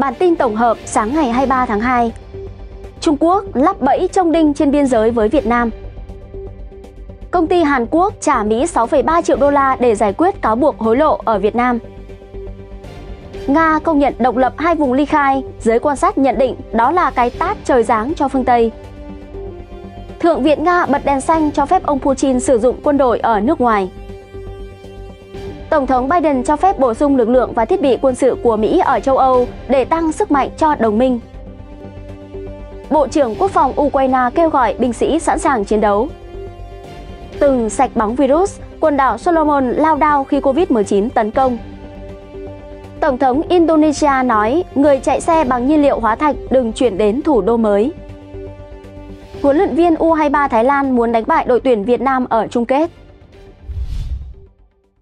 Bản tin tổng hợp sáng ngày 23 tháng 2 Trung Quốc lắp bẫy trông đinh trên biên giới với Việt Nam Công ty Hàn Quốc trả Mỹ 6,3 triệu đô la để giải quyết cáo buộc hối lộ ở Việt Nam Nga công nhận độc lập hai vùng ly khai, giới quan sát nhận định đó là cái tát trời giáng cho phương Tây. Thượng viện Nga bật đèn xanh cho phép ông Putin sử dụng quân đội ở nước ngoài. Tổng thống Biden cho phép bổ sung lực lượng và thiết bị quân sự của Mỹ ở châu Âu để tăng sức mạnh cho đồng minh. Bộ trưởng Quốc phòng Ukraine kêu gọi binh sĩ sẵn sàng chiến đấu. Từng sạch bóng virus, quần đảo Solomon lao đao khi Covid-19 tấn công. Tổng thống Indonesia nói người chạy xe bằng nhiên liệu hóa thạch đừng chuyển đến thủ đô mới. Huấn luyện viên U23 Thái Lan muốn đánh bại đội tuyển Việt Nam ở chung kết.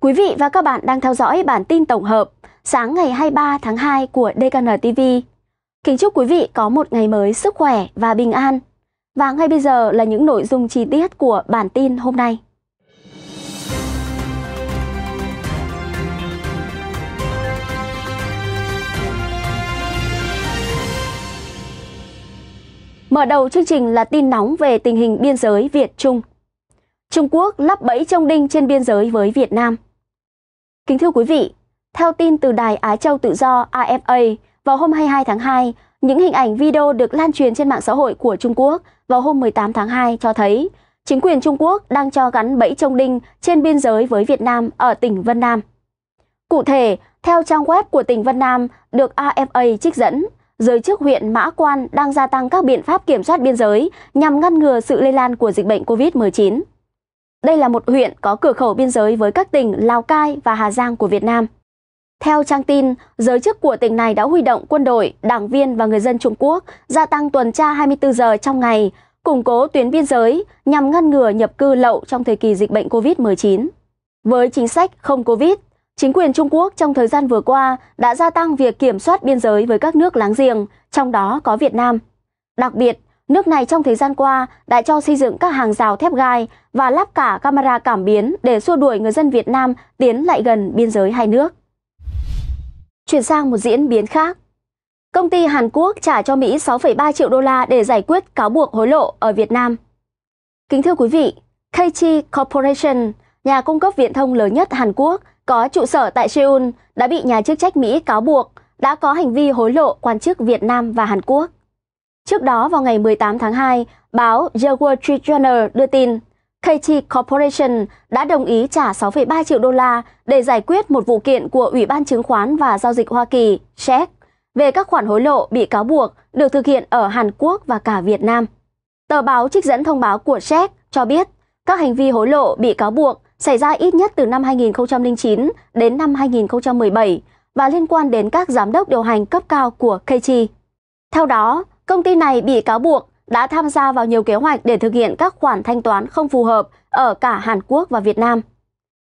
Quý vị và các bạn đang theo dõi bản tin tổng hợp sáng ngày 23 tháng 2 của DKN TV. Kính chúc quý vị có một ngày mới sức khỏe và bình an. Và ngay bây giờ là những nội dung chi tiết của bản tin hôm nay. Mở đầu chương trình là tin nóng về tình hình biên giới Việt-Trung. Trung Quốc lắp bẫy trông đinh trên biên giới với Việt Nam – Kính thưa quý vị, theo tin từ Đài Á Châu Tự Do AFA, vào hôm 22 tháng 2, những hình ảnh video được lan truyền trên mạng xã hội của Trung Quốc vào hôm 18 tháng 2 cho thấy chính quyền Trung Quốc đang cho gắn bẫy trông đinh trên biên giới với Việt Nam ở tỉnh Vân Nam. Cụ thể, theo trang web của tỉnh Vân Nam được AFA trích dẫn, giới chức huyện Mã Quan đang gia tăng các biện pháp kiểm soát biên giới nhằm ngăn ngừa sự lây lan của dịch bệnh COVID-19. Đây là một huyện có cửa khẩu biên giới với các tỉnh Lào Cai và Hà Giang của Việt Nam. Theo trang tin, giới chức của tỉnh này đã huy động quân đội, đảng viên và người dân Trung Quốc gia tăng tuần tra 24 giờ trong ngày, củng cố tuyến biên giới nhằm ngăn ngừa nhập cư lậu trong thời kỳ dịch bệnh COVID-19. Với chính sách không COVID, chính quyền Trung Quốc trong thời gian vừa qua đã gia tăng việc kiểm soát biên giới với các nước láng giềng, trong đó có Việt Nam. Đặc biệt, Nước này trong thời gian qua đã cho xây dựng các hàng rào thép gai và lắp cả camera cảm biến để xua đuổi người dân Việt Nam tiến lại gần biên giới hai nước. Chuyển sang một diễn biến khác. Công ty Hàn Quốc trả cho Mỹ 6,3 triệu đô la để giải quyết cáo buộc hối lộ ở Việt Nam. Kính thưa quý vị, KT Corporation, nhà cung cấp viễn thông lớn nhất Hàn Quốc, có trụ sở tại Seoul, đã bị nhà chức trách Mỹ cáo buộc đã có hành vi hối lộ quan chức Việt Nam và Hàn Quốc. Trước đó vào ngày 18 tháng 2, báo The Wall Street Journal đưa tin KT Corporation đã đồng ý trả 6,3 triệu đô la để giải quyết một vụ kiện của Ủy ban Chứng khoán và Giao dịch Hoa Kỳ, SEC, về các khoản hối lộ bị cáo buộc được thực hiện ở Hàn Quốc và cả Việt Nam. Tờ báo trích dẫn thông báo của SEC cho biết các hành vi hối lộ bị cáo buộc xảy ra ít nhất từ năm 2009 đến năm 2017 và liên quan đến các giám đốc điều hành cấp cao của KT. Theo đó, Công ty này bị cáo buộc đã tham gia vào nhiều kế hoạch để thực hiện các khoản thanh toán không phù hợp ở cả Hàn Quốc và Việt Nam.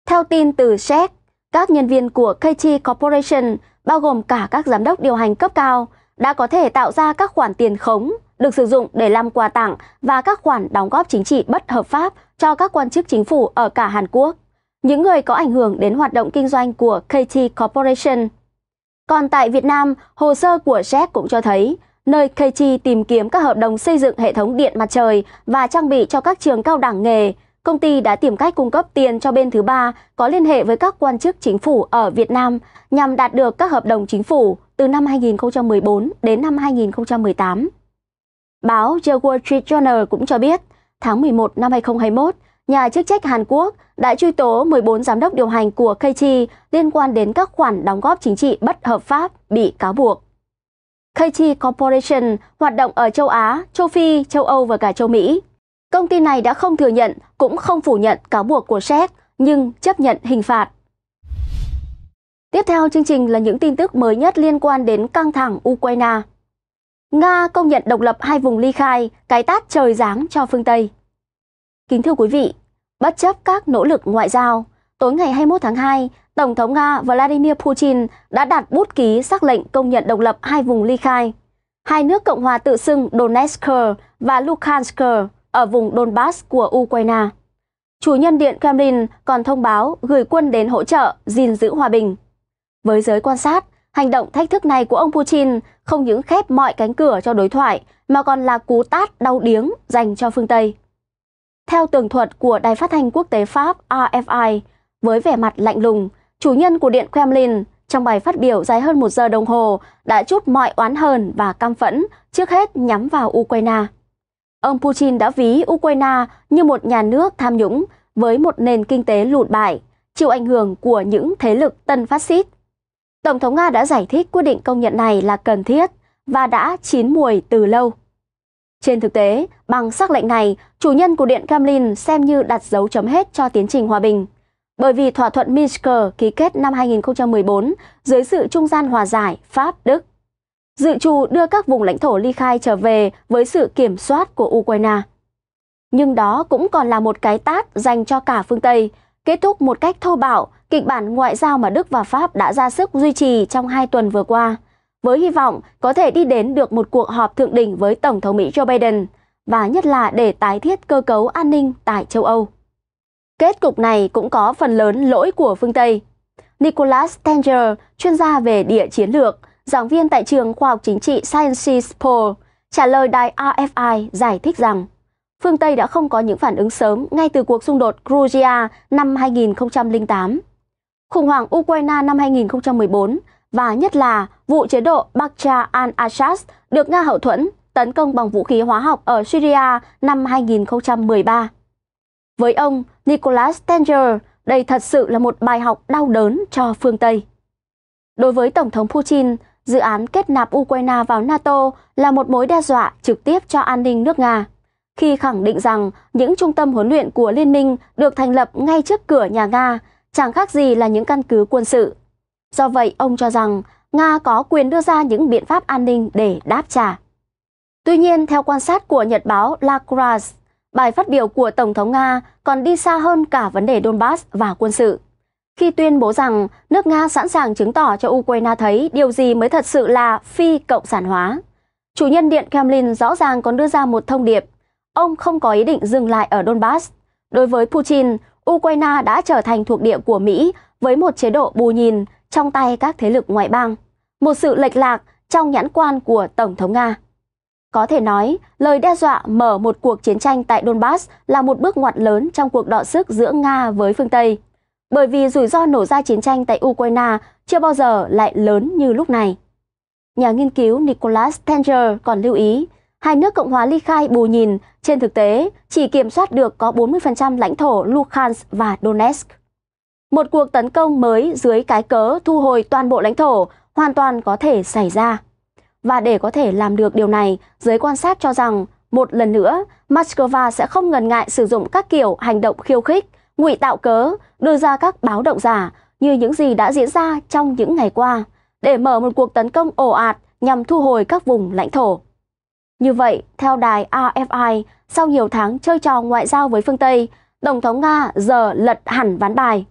Theo tin từ Séc, các nhân viên của KT Corporation, bao gồm cả các giám đốc điều hành cấp cao, đã có thể tạo ra các khoản tiền khống được sử dụng để làm quà tặng và các khoản đóng góp chính trị bất hợp pháp cho các quan chức chính phủ ở cả Hàn Quốc, những người có ảnh hưởng đến hoạt động kinh doanh của KT Corporation. Còn tại Việt Nam, hồ sơ của Séc cũng cho thấy nơi KT tìm kiếm các hợp đồng xây dựng hệ thống điện mặt trời và trang bị cho các trường cao đẳng nghề. Công ty đã tìm cách cung cấp tiền cho bên thứ ba có liên hệ với các quan chức chính phủ ở Việt Nam nhằm đạt được các hợp đồng chính phủ từ năm 2014 đến năm 2018. Báo The Wall Street Journal cũng cho biết, tháng 11 năm 2021, nhà chức trách Hàn Quốc đã truy tố 14 giám đốc điều hành của KT liên quan đến các khoản đóng góp chính trị bất hợp pháp bị cáo buộc. KT Corporation hoạt động ở châu Á, châu Phi, châu Âu và cả châu Mỹ. Công ty này đã không thừa nhận cũng không phủ nhận cáo buộc của Séc nhưng chấp nhận hình phạt. Tiếp theo chương trình là những tin tức mới nhất liên quan đến căng thẳng Ukraine. Nga công nhận độc lập hai vùng ly khai, cái tát trời giáng cho phương Tây. Kính thưa quý vị, bất chấp các nỗ lực ngoại giao, tối ngày 21 tháng 2, Tổng thống Nga Vladimir Putin đã đặt bút ký xác lệnh công nhận độc lập hai vùng ly khai. Hai nước Cộng hòa tự xưng Donetsk và Luhansk ở vùng Donbass của Ukraine. Chủ nhân Điện Kremlin còn thông báo gửi quân đến hỗ trợ gìn giữ hòa bình. Với giới quan sát, hành động thách thức này của ông Putin không những khép mọi cánh cửa cho đối thoại mà còn là cú tát đau điếng dành cho phương Tây. Theo tường thuật của Đài phát thanh quốc tế Pháp RFI, với vẻ mặt lạnh lùng, chủ nhân của Điện Kremlin, trong bài phát biểu dài hơn một giờ đồng hồ đã chút mọi oán hờn và căm phẫn trước hết nhắm vào Ukraine. Ông Putin đã ví Ukraine như một nhà nước tham nhũng với một nền kinh tế lụt bại, chịu ảnh hưởng của những thế lực tân phát xít. Tổng thống Nga đã giải thích quyết định công nhận này là cần thiết và đã chín mùi từ lâu. Trên thực tế, bằng sắc lệnh này, chủ nhân của Điện Kremlin xem như đặt dấu chấm hết cho tiến trình hòa bình – bởi vì thỏa thuận Minsk ký kết năm 2014 dưới sự trung gian hòa giải Pháp, Đức. Dự trù đưa các vùng lãnh thổ ly khai trở về với sự kiểm soát của Ukraine. Nhưng đó cũng còn là một cái tát dành cho cả phương Tây, kết thúc một cách thô bạo kịch bản ngoại giao mà Đức và Pháp đã ra sức duy trì trong hai tuần vừa qua, với hy vọng có thể đi đến được một cuộc họp thượng đỉnh với Tổng thống Mỹ Joe Biden, và nhất là để tái thiết cơ cấu an ninh tại châu Âu. Kết cục này cũng có phần lớn lỗi của phương Tây. Nicholas Tanger, chuyên gia về địa chiến lược, giảng viên tại trường khoa học chính trị Sciences Po, trả lời đài RFI giải thích rằng phương Tây đã không có những phản ứng sớm ngay từ cuộc xung đột Georgia năm 2008, khủng hoảng Ukraine năm 2014 và nhất là vụ chế độ Bashar al-Assad được Nga hậu thuẫn tấn công bằng vũ khí hóa học ở Syria năm 2013. Với ông, Nicholas Stenger, đây thật sự là một bài học đau đớn cho phương Tây. Đối với Tổng thống Putin, dự án kết nạp Ukraine vào NATO là một mối đe dọa trực tiếp cho an ninh nước Nga, khi khẳng định rằng những trung tâm huấn luyện của Liên minh được thành lập ngay trước cửa nhà Nga chẳng khác gì là những căn cứ quân sự. Do vậy, ông cho rằng Nga có quyền đưa ra những biện pháp an ninh để đáp trả. Tuy nhiên, theo quan sát của nhật báo La Croix, Bài phát biểu của Tổng thống Nga còn đi xa hơn cả vấn đề Donbass và quân sự. Khi tuyên bố rằng nước Nga sẵn sàng chứng tỏ cho Ukraine thấy điều gì mới thật sự là phi cộng sản hóa. Chủ nhân Điện Kremlin rõ ràng còn đưa ra một thông điệp. Ông không có ý định dừng lại ở Donbass. Đối với Putin, Ukraine đã trở thành thuộc địa của Mỹ với một chế độ bù nhìn trong tay các thế lực ngoại bang. Một sự lệch lạc trong nhãn quan của Tổng thống Nga. Có thể nói, lời đe dọa mở một cuộc chiến tranh tại Donbass là một bước ngoặt lớn trong cuộc đọ sức giữa Nga với phương Tây. Bởi vì rủi ro nổ ra chiến tranh tại Ukraine chưa bao giờ lại lớn như lúc này. Nhà nghiên cứu Nicholas Tanger còn lưu ý, hai nước Cộng hòa ly khai bù nhìn trên thực tế chỉ kiểm soát được có 40% lãnh thổ Luhansk và Donetsk. Một cuộc tấn công mới dưới cái cớ thu hồi toàn bộ lãnh thổ hoàn toàn có thể xảy ra. Và để có thể làm được điều này, giới quan sát cho rằng, một lần nữa, Moscow sẽ không ngần ngại sử dụng các kiểu hành động khiêu khích, ngụy tạo cớ, đưa ra các báo động giả như những gì đã diễn ra trong những ngày qua, để mở một cuộc tấn công ồ ạt nhằm thu hồi các vùng lãnh thổ. Như vậy, theo đài RFI, sau nhiều tháng chơi trò ngoại giao với phương Tây, Tổng thống Nga giờ lật hẳn ván bài.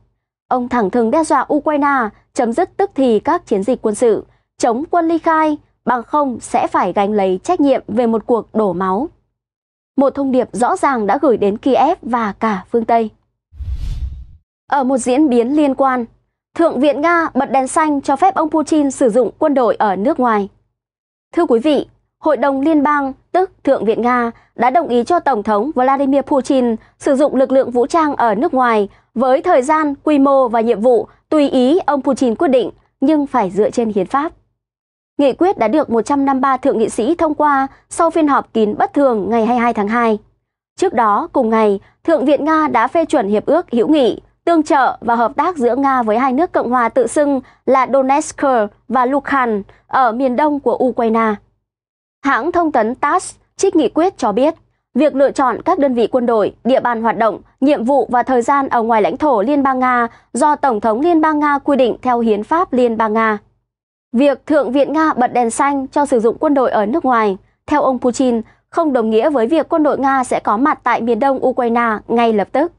Ông thẳng thừng đe dọa Ukraine chấm dứt tức thì các chiến dịch quân sự, chống quân ly khai, bằng không sẽ phải gánh lấy trách nhiệm về một cuộc đổ máu. Một thông điệp rõ ràng đã gửi đến Kiev và cả phương Tây. Ở một diễn biến liên quan, Thượng viện Nga bật đèn xanh cho phép ông Putin sử dụng quân đội ở nước ngoài. Thưa quý vị, Hội đồng Liên bang, tức Thượng viện Nga, đã đồng ý cho Tổng thống Vladimir Putin sử dụng lực lượng vũ trang ở nước ngoài với thời gian, quy mô và nhiệm vụ tùy ý ông Putin quyết định nhưng phải dựa trên hiến pháp. Nghị quyết đã được 153 thượng nghị sĩ thông qua sau phiên họp kín bất thường ngày 22 tháng 2. Trước đó, cùng ngày, Thượng viện Nga đã phê chuẩn hiệp ước hữu nghị, tương trợ và hợp tác giữa Nga với hai nước Cộng hòa tự xưng là Donetsk và Luhansk ở miền đông của Ukraine. Hãng thông tấn TASS trích nghị quyết cho biết, việc lựa chọn các đơn vị quân đội, địa bàn hoạt động, nhiệm vụ và thời gian ở ngoài lãnh thổ Liên bang Nga do Tổng thống Liên bang Nga quy định theo Hiến pháp Liên bang Nga. Việc Thượng viện Nga bật đèn xanh cho sử dụng quân đội ở nước ngoài, theo ông Putin, không đồng nghĩa với việc quân đội Nga sẽ có mặt tại miền đông Ukraine ngay lập tức.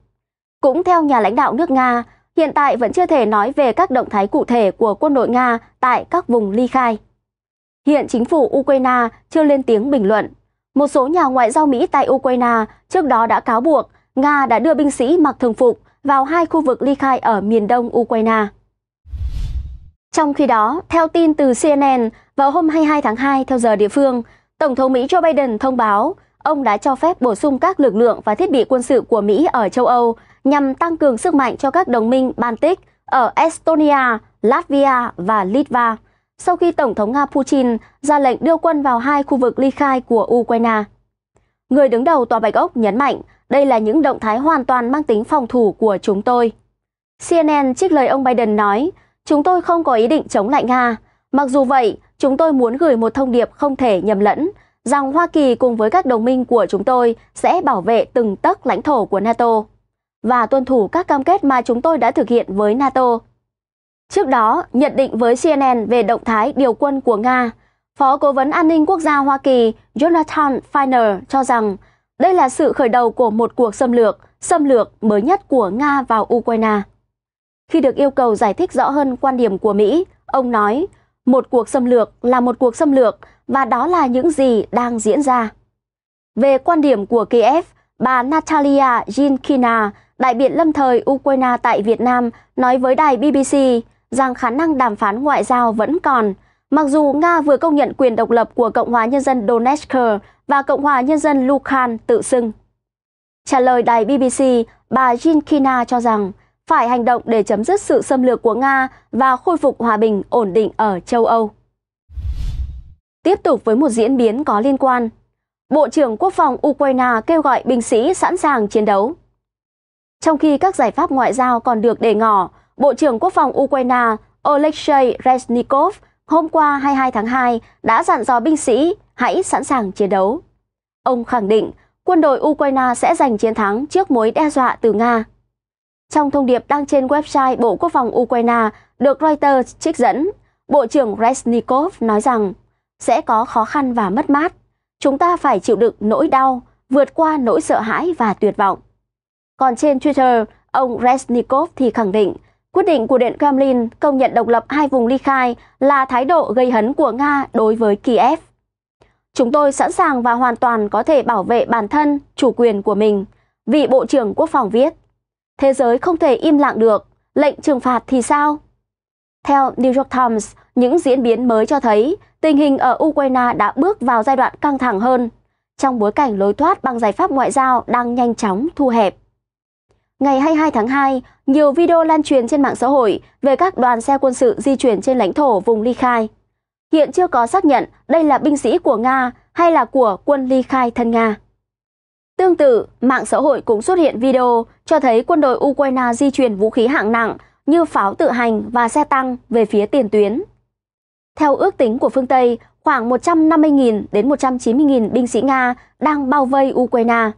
Cũng theo nhà lãnh đạo nước Nga, hiện tại vẫn chưa thể nói về các động thái cụ thể của quân đội Nga tại các vùng ly khai. Hiện chính phủ Ukraine chưa lên tiếng bình luận. Một số nhà ngoại giao Mỹ tại Ukraine trước đó đã cáo buộc Nga đã đưa binh sĩ mặc thường phục vào hai khu vực ly khai ở miền đông Ukraine. Trong khi đó, theo tin từ CNN, vào hôm 22 tháng 2 theo giờ địa phương, Tổng thống Mỹ Joe Biden thông báo ông đã cho phép bổ sung các lực lượng và thiết bị quân sự của Mỹ ở châu Âu nhằm tăng cường sức mạnh cho các đồng minh Baltic ở Estonia, Latvia và Litva sau khi Tổng thống Nga Putin ra lệnh đưa quân vào hai khu vực ly khai của Ukraine. Người đứng đầu Tòa Bạch Ốc nhấn mạnh đây là những động thái hoàn toàn mang tính phòng thủ của chúng tôi. CNN trích lời ông Biden nói Chúng tôi không có ý định chống lại Nga. Mặc dù vậy, chúng tôi muốn gửi một thông điệp không thể nhầm lẫn rằng Hoa Kỳ cùng với các đồng minh của chúng tôi sẽ bảo vệ từng tấc lãnh thổ của NATO và tuân thủ các cam kết mà chúng tôi đã thực hiện với NATO. Trước đó, nhận định với CNN về động thái điều quân của Nga, Phó Cố vấn An ninh Quốc gia Hoa Kỳ Jonathan Feiner cho rằng đây là sự khởi đầu của một cuộc xâm lược, xâm lược mới nhất của Nga vào Ukraine. Khi được yêu cầu giải thích rõ hơn quan điểm của Mỹ, ông nói một cuộc xâm lược là một cuộc xâm lược và đó là những gì đang diễn ra. Về quan điểm của Kiev, bà Natalia Jinkina, đại biện lâm thời Ukraine tại Việt Nam, nói với đài BBC rằng khả năng đàm phán ngoại giao vẫn còn, mặc dù Nga vừa công nhận quyền độc lập của Cộng hòa Nhân dân Donetsk và Cộng hòa Nhân dân Lukan tự xưng. Trả lời đài BBC, bà Jinkina cho rằng phải hành động để chấm dứt sự xâm lược của Nga và khôi phục hòa bình ổn định ở châu Âu. Tiếp tục với một diễn biến có liên quan, Bộ trưởng Quốc phòng Ukraine kêu gọi binh sĩ sẵn sàng chiến đấu. Trong khi các giải pháp ngoại giao còn được đề ngỏ, Bộ trưởng Quốc phòng Ukraine Oleksiy Reznikov hôm qua 22 tháng 2 đã dặn dò binh sĩ hãy sẵn sàng chiến đấu. Ông khẳng định quân đội Ukraine sẽ giành chiến thắng trước mối đe dọa từ Nga. Trong thông điệp đăng trên website Bộ Quốc phòng Ukraine được Reuters trích dẫn, Bộ trưởng Resnikov nói rằng sẽ có khó khăn và mất mát. Chúng ta phải chịu đựng nỗi đau, vượt qua nỗi sợ hãi và tuyệt vọng. Còn trên Twitter, ông Resnikov thì khẳng định quyết định của Điện Kremlin công nhận độc lập hai vùng ly khai là thái độ gây hấn của Nga đối với Kiev. Chúng tôi sẵn sàng và hoàn toàn có thể bảo vệ bản thân, chủ quyền của mình, vị Bộ trưởng Quốc phòng viết. Thế giới không thể im lặng được, lệnh trừng phạt thì sao? Theo New York Times, những diễn biến mới cho thấy tình hình ở Ukraine đã bước vào giai đoạn căng thẳng hơn, trong bối cảnh lối thoát bằng giải pháp ngoại giao đang nhanh chóng thu hẹp. Ngày 22 tháng 2, nhiều video lan truyền trên mạng xã hội về các đoàn xe quân sự di chuyển trên lãnh thổ vùng ly khai. Hiện chưa có xác nhận đây là binh sĩ của Nga hay là của quân ly khai thân Nga. Tương tự, mạng xã hội cũng xuất hiện video cho thấy quân đội Ukraine di chuyển vũ khí hạng nặng như pháo tự hành và xe tăng về phía tiền tuyến. Theo ước tính của phương Tây, khoảng 150.000 đến 190.000 binh sĩ Nga đang bao vây Ukraine.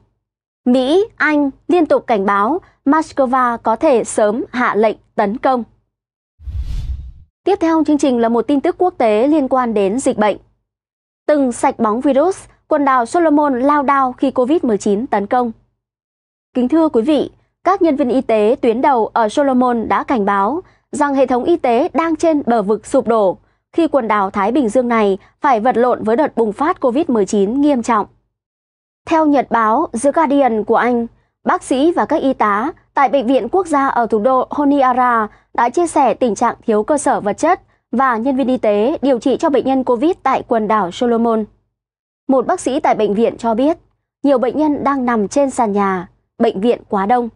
Mỹ, Anh liên tục cảnh báo Moscow có thể sớm hạ lệnh tấn công. Tiếp theo chương trình là một tin tức quốc tế liên quan đến dịch bệnh. Từng sạch bóng virus, quần đảo Solomon lao đao khi COVID-19 tấn công. Kính thưa quý vị, các nhân viên y tế tuyến đầu ở Solomon đã cảnh báo rằng hệ thống y tế đang trên bờ vực sụp đổ khi quần đảo Thái Bình Dương này phải vật lộn với đợt bùng phát COVID-19 nghiêm trọng. Theo nhật báo The Guardian của Anh, bác sĩ và các y tá tại Bệnh viện Quốc gia ở thủ đô Honiara đã chia sẻ tình trạng thiếu cơ sở vật chất và nhân viên y tế điều trị cho bệnh nhân COVID tại quần đảo Solomon. Một bác sĩ tại bệnh viện cho biết, nhiều bệnh nhân đang nằm trên sàn nhà, bệnh viện quá đông.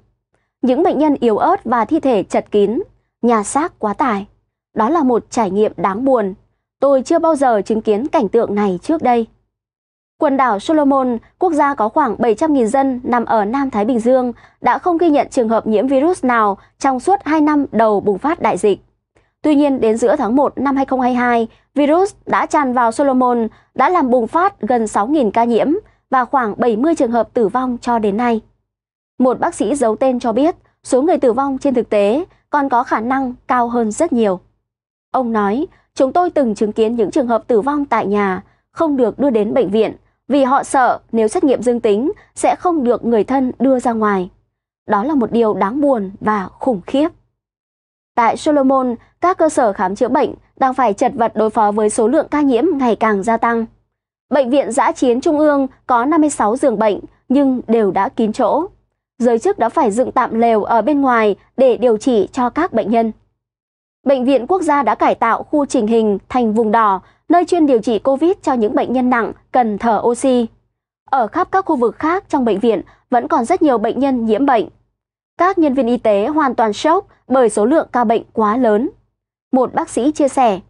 Những bệnh nhân yếu ớt và thi thể chật kín, nhà xác quá tải. Đó là một trải nghiệm đáng buồn. Tôi chưa bao giờ chứng kiến cảnh tượng này trước đây. Quần đảo Solomon, quốc gia có khoảng 700.000 dân nằm ở Nam Thái Bình Dương, đã không ghi nhận trường hợp nhiễm virus nào trong suốt 2 năm đầu bùng phát đại dịch. Tuy nhiên, đến giữa tháng 1 năm 2022, virus đã tràn vào Solomon, đã làm bùng phát gần 6.000 ca nhiễm và khoảng 70 trường hợp tử vong cho đến nay. Một bác sĩ giấu tên cho biết số người tử vong trên thực tế còn có khả năng cao hơn rất nhiều. Ông nói, chúng tôi từng chứng kiến những trường hợp tử vong tại nhà, không được đưa đến bệnh viện vì họ sợ nếu xét nghiệm dương tính sẽ không được người thân đưa ra ngoài. Đó là một điều đáng buồn và khủng khiếp. Tại Solomon, các cơ sở khám chữa bệnh đang phải chật vật đối phó với số lượng ca nhiễm ngày càng gia tăng. Bệnh viện giã chiến Trung ương có 56 giường bệnh nhưng đều đã kín chỗ. Giới chức đã phải dựng tạm lều ở bên ngoài để điều trị cho các bệnh nhân. Bệnh viện quốc gia đã cải tạo khu trình hình thành vùng đỏ, nơi chuyên điều trị COVID cho những bệnh nhân nặng cần thở oxy. Ở khắp các khu vực khác trong bệnh viện vẫn còn rất nhiều bệnh nhân nhiễm bệnh. Các nhân viên y tế hoàn toàn sốc bởi số lượng ca bệnh quá lớn. Một bác sĩ chia sẻ,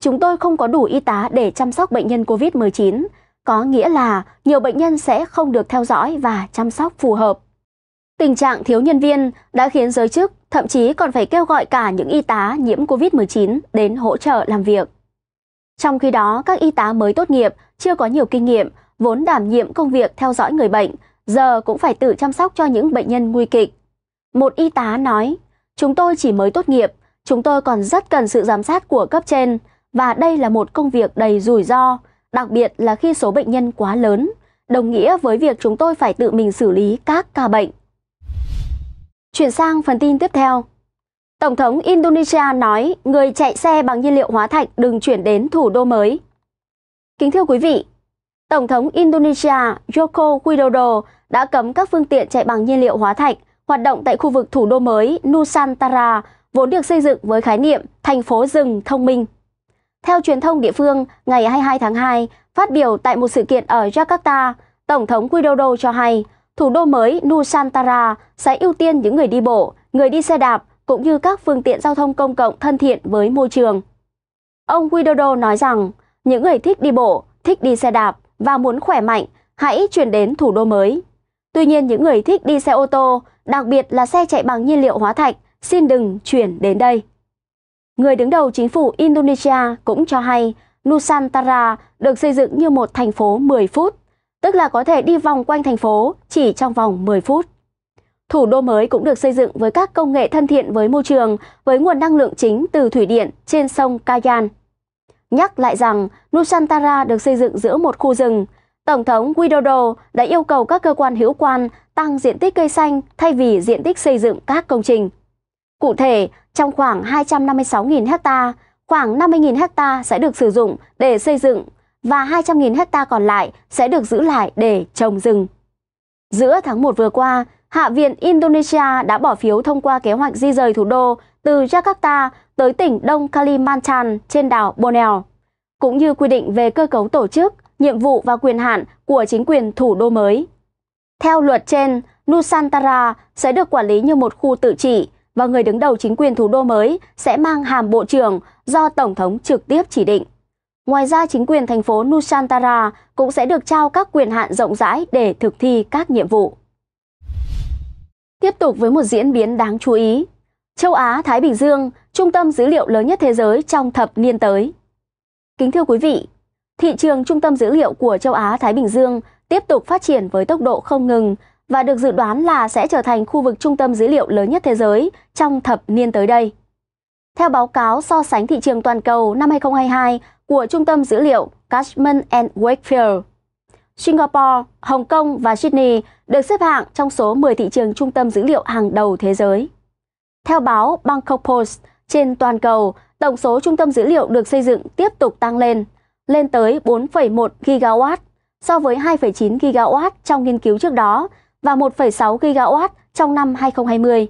chúng tôi không có đủ y tá để chăm sóc bệnh nhân COVID-19, có nghĩa là nhiều bệnh nhân sẽ không được theo dõi và chăm sóc phù hợp. Tình trạng thiếu nhân viên đã khiến giới chức thậm chí còn phải kêu gọi cả những y tá nhiễm COVID-19 đến hỗ trợ làm việc. Trong khi đó, các y tá mới tốt nghiệp, chưa có nhiều kinh nghiệm, vốn đảm nhiệm công việc theo dõi người bệnh, giờ cũng phải tự chăm sóc cho những bệnh nhân nguy kịch. Một y tá nói, chúng tôi chỉ mới tốt nghiệp, chúng tôi còn rất cần sự giám sát của cấp trên và đây là một công việc đầy rủi ro, đặc biệt là khi số bệnh nhân quá lớn, đồng nghĩa với việc chúng tôi phải tự mình xử lý các ca bệnh. Chuyển sang phần tin tiếp theo. Tổng thống Indonesia nói người chạy xe bằng nhiên liệu hóa thạch đừng chuyển đến thủ đô mới. Kính thưa quý vị, Tổng thống Indonesia Joko Widodo đã cấm các phương tiện chạy bằng nhiên liệu hóa thạch hoạt động tại khu vực thủ đô mới Nusantara, vốn được xây dựng với khái niệm thành phố rừng thông minh. Theo truyền thông địa phương, ngày 22 tháng 2, phát biểu tại một sự kiện ở Jakarta, Tổng thống Widodo cho hay thủ đô mới Nusantara sẽ ưu tiên những người đi bộ, người đi xe đạp cũng như các phương tiện giao thông công cộng thân thiện với môi trường. Ông Widodo nói rằng, những người thích đi bộ, thích đi xe đạp và muốn khỏe mạnh, hãy chuyển đến thủ đô mới. Tuy nhiên những người thích đi xe ô tô, đặc biệt là xe chạy bằng nhiên liệu hóa thạch, xin đừng chuyển đến đây. Người đứng đầu chính phủ Indonesia cũng cho hay Nusantara được xây dựng như một thành phố 10 phút, tức là có thể đi vòng quanh thành phố chỉ trong vòng 10 phút. Thủ đô mới cũng được xây dựng với các công nghệ thân thiện với môi trường, với nguồn năng lượng chính từ thủy điện trên sông Kayan. Nhắc lại rằng, Nusantara được xây dựng giữa một khu rừng. Tổng thống Widodo đã yêu cầu các cơ quan hữu quan tăng diện tích cây xanh thay vì diện tích xây dựng các công trình. Cụ thể, trong khoảng 256.000 ha, khoảng 50.000 ha sẽ được sử dụng để xây dựng và 200.000 ha còn lại sẽ được giữ lại để trồng rừng. Giữa tháng 1 vừa qua, Hạ viện Indonesia đã bỏ phiếu thông qua kế hoạch di rời thủ đô từ Jakarta tới tỉnh Đông Kalimantan trên đảo Borneo, cũng như quy định về cơ cấu tổ chức, nhiệm vụ và quyền hạn của chính quyền thủ đô mới. Theo luật trên, Nusantara sẽ được quản lý như một khu tự trị và người đứng đầu chính quyền thủ đô mới sẽ mang hàm bộ trưởng do Tổng thống trực tiếp chỉ định. Ngoài ra, chính quyền thành phố Nusantara cũng sẽ được trao các quyền hạn rộng rãi để thực thi các nhiệm vụ. Tiếp tục với một diễn biến đáng chú ý. Châu Á-Thái Bình Dương, trung tâm dữ liệu lớn nhất thế giới trong thập niên tới. Kính thưa quý vị, thị trường trung tâm dữ liệu của châu Á-Thái Bình Dương – tiếp tục phát triển với tốc độ không ngừng và được dự đoán là sẽ trở thành khu vực trung tâm dữ liệu lớn nhất thế giới trong thập niên tới đây. Theo báo cáo so sánh thị trường toàn cầu năm 2022 của Trung tâm Dữ liệu Cushman and Wakefield, Singapore, Hồng Kông và Sydney được xếp hạng trong số 10 thị trường trung tâm dữ liệu hàng đầu thế giới. Theo báo Bangkok Post, trên toàn cầu, tổng số trung tâm dữ liệu được xây dựng tiếp tục tăng lên, lên tới 4,1 gigawatt so với 2,9 gigawatt trong nghiên cứu trước đó và 1,6 gigawatt trong năm 2020.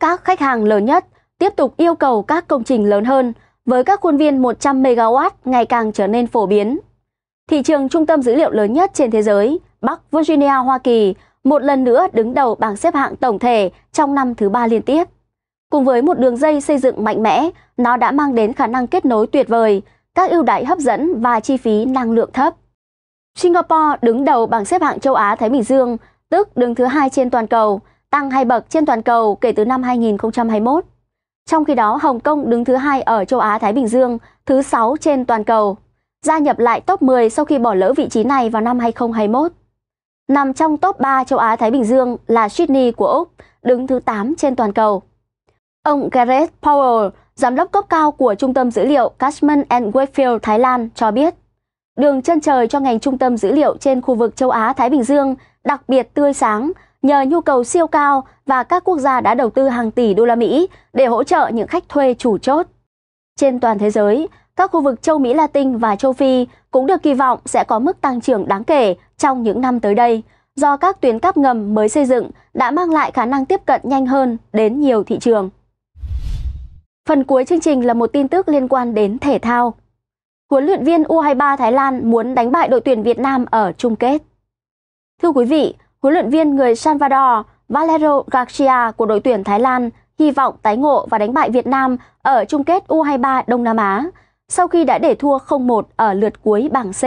Các khách hàng lớn nhất tiếp tục yêu cầu các công trình lớn hơn với các khuôn viên 100 MW ngày càng trở nên phổ biến. Thị trường trung tâm dữ liệu lớn nhất trên thế giới, Bắc Virginia, Hoa Kỳ, một lần nữa đứng đầu bảng xếp hạng tổng thể trong năm thứ ba liên tiếp. Cùng với một đường dây xây dựng mạnh mẽ, nó đã mang đến khả năng kết nối tuyệt vời, các ưu đãi hấp dẫn và chi phí năng lượng thấp. Singapore đứng đầu bảng xếp hạng châu Á Thái Bình Dương, tức đứng thứ hai trên toàn cầu, tăng hai bậc trên toàn cầu kể từ năm 2021. Trong khi đó, Hồng Kông đứng thứ hai ở châu Á Thái Bình Dương, thứ 6 trên toàn cầu, gia nhập lại top 10 sau khi bỏ lỡ vị trí này vào năm 2021. Nằm trong top 3 châu Á Thái Bình Dương là Sydney của Úc, đứng thứ 8 trên toàn cầu. Ông Gareth Powell, giám đốc cấp cao của Trung tâm Dữ liệu Cashman and Wakefield Thái Lan cho biết, đường chân trời cho ngành trung tâm dữ liệu trên khu vực châu Á-Thái Bình Dương đặc biệt tươi sáng nhờ nhu cầu siêu cao và các quốc gia đã đầu tư hàng tỷ đô la Mỹ để hỗ trợ những khách thuê chủ chốt. Trên toàn thế giới, các khu vực châu Mỹ Latin và châu Phi cũng được kỳ vọng sẽ có mức tăng trưởng đáng kể trong những năm tới đây, do các tuyến cáp ngầm mới xây dựng đã mang lại khả năng tiếp cận nhanh hơn đến nhiều thị trường. Phần cuối chương trình là một tin tức liên quan đến thể thao huấn luyện viên U23 Thái Lan muốn đánh bại đội tuyển Việt Nam ở chung kết. Thưa quý vị, huấn luyện viên người Salvador Valero Garcia của đội tuyển Thái Lan hy vọng tái ngộ và đánh bại Việt Nam ở chung kết U23 Đông Nam Á sau khi đã để thua 0-1 ở lượt cuối bảng C.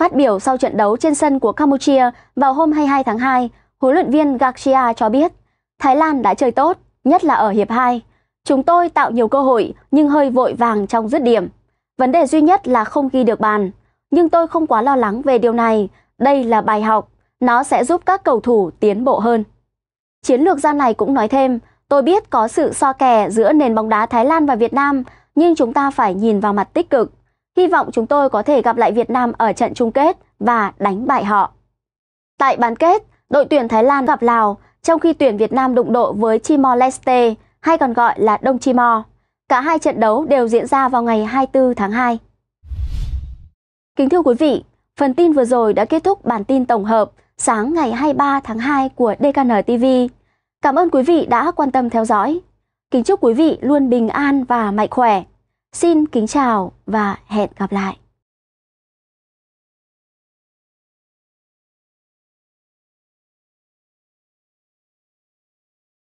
Phát biểu sau trận đấu trên sân của Campuchia vào hôm 22 tháng 2, huấn luyện viên Garcia cho biết Thái Lan đã chơi tốt, nhất là ở hiệp 2. Chúng tôi tạo nhiều cơ hội nhưng hơi vội vàng trong dứt điểm. Vấn đề duy nhất là không ghi được bàn, nhưng tôi không quá lo lắng về điều này, đây là bài học, nó sẽ giúp các cầu thủ tiến bộ hơn. Chiến lược gia này cũng nói thêm, tôi biết có sự so kè giữa nền bóng đá Thái Lan và Việt Nam, nhưng chúng ta phải nhìn vào mặt tích cực. Hy vọng chúng tôi có thể gặp lại Việt Nam ở trận chung kết và đánh bại họ. Tại bán kết, đội tuyển Thái Lan gặp Lào, trong khi tuyển Việt Nam đụng độ với Timor Leste hay còn gọi là Đông Timor. Cả hai trận đấu đều diễn ra vào ngày 24 tháng 2. Kính thưa quý vị, phần tin vừa rồi đã kết thúc bản tin tổng hợp sáng ngày 23 tháng 2 của DKN TV. Cảm ơn quý vị đã quan tâm theo dõi. Kính chúc quý vị luôn bình an và mạnh khỏe. Xin kính chào và hẹn gặp lại.